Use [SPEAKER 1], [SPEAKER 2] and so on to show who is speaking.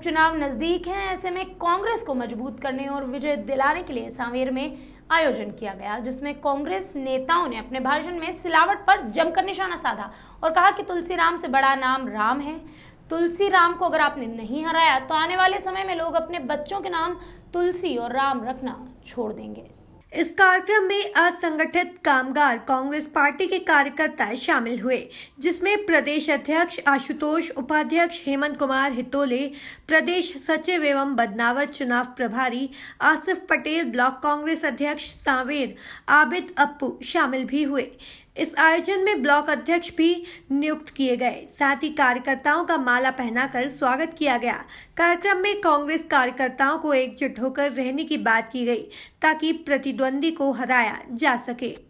[SPEAKER 1] उपचुनाव नज़दीक हैं ऐसे में कांग्रेस को मजबूत करने और विजय दिलाने के लिए सांवेर में आयोजन किया गया जिसमें कांग्रेस नेताओं ने अपने भाषण में सिलावट पर जमकर निशाना साधा और कहा कि तुलसीराम से बड़ा नाम राम है तुलसी राम को अगर आपने नहीं हराया तो आने वाले समय में लोग अपने बच्चों के नाम तुलसी और राम रखना
[SPEAKER 2] छोड़ देंगे इस कार्यक्रम में असंगठित कामगार कांग्रेस पार्टी के कार्यकर्ता शामिल हुए जिसमें प्रदेश अध्यक्ष आशुतोष उपाध्यक्ष हेमंत कुमार हितोले प्रदेश सचिव एवं बदनावर चुनाव प्रभारी आसिफ पटेल ब्लॉक कांग्रेस अध्यक्ष सांवेर आबिद अप्पू शामिल भी हुए इस आयोजन में ब्लॉक अध्यक्ष भी नियुक्त किए गए साथ ही कार्यकर्ताओं का माला पहनाकर स्वागत किया गया कार्यक्रम में कांग्रेस कार्यकर्ताओं को एकजुट होकर रहने की बात की गई ताकि प्रति प्रतिद्वंदी को हराया जा सके